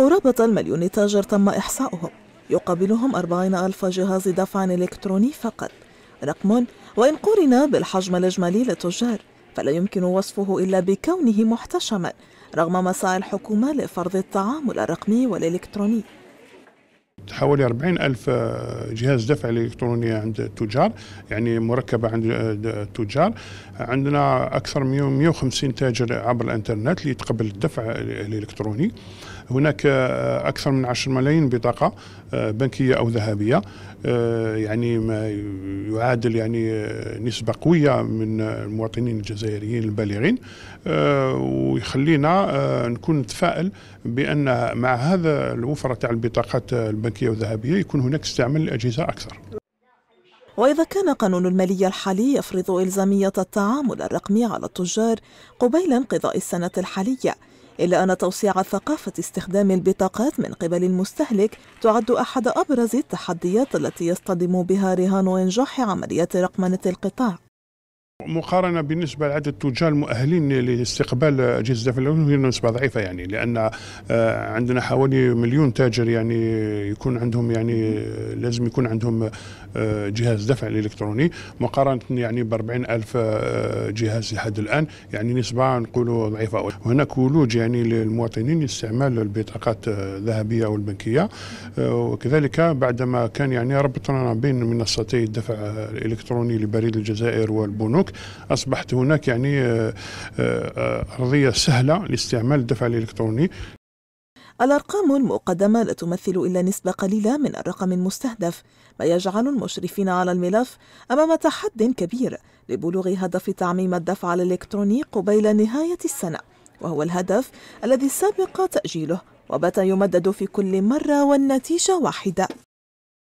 قرابة المليون تاجر تم إحصاؤهم يقابلهم 40 ألف جهاز دفع إلكتروني فقط رقم وإن قورن بالحجم الإجمالي للتجار فلا يمكن وصفه إلا بكونه محتشما رغم مساعي الحكومة لفرض التعامل الرقمي والإلكتروني حوالي 40 ألف آه، جهاز دفع إلكتروني عند التجار يعني مركبة عند التجار آه، عندنا أكثر من 150 تاجر عبر الإنترنت اللي يتقبل الدفع الإلكتروني هناك آه، أكثر من 10 ملايين بطاقة بنكية أو ذهبية يعني ما يعادل يعني نسبة قوية من المواطنين الجزائريين البالغين ويخلينا نكون نتفائل بأن مع هذا الوفرة تاع البطاقات البنكية بنكية وذهبية يكون هناك استعمال الأجهزة أكثر وإذا كان قانون المالية الحالي يفرض إلزامية التعامل الرقمي على التجار قبيل انقضاء السنة الحالية إلا أن توسيع ثقافة استخدام البطاقات من قبل المستهلك تعد أحد أبرز التحديات التي يصطدم بها رهان إنجاح عملية رقمنة القطاع مقارنة بالنسبة لعدد التجار المؤهلين لاستقبال أجهزة الدفع الإلكتروني هي نسبة ضعيفة يعني لأن آه، عندنا حوالي مليون تاجر يعني يكون عندهم يعني آه، لازم يكون عندهم آه، جهاز دفع الإلكتروني مقارنة يعني ب 40 ألف جهاز لحد الآن يعني نسبة نقولوا ضعيفة وهناك ولوج يعني للمواطنين لاستعمال البطاقات الذهبية والبنكية وكذلك بعدما كان يعني ربطنا بين منصتي الدفع الإلكتروني لبريد الجزائر والبنوك أصبحت هناك يعني آه، آه، أرضية سهلة لاستعمال الدفع الإلكتروني الأرقام المقدمة لا تمثل إلا نسبة قليلة من الرقم المستهدف ما يجعل المشرفين على الملف أمام تحد كبير لبلوغ هدف تعميم الدفع الإلكتروني قبيل نهاية السنة وهو الهدف الذي سبق تأجيله وبات يمدد في كل مرة والنتيجة واحدة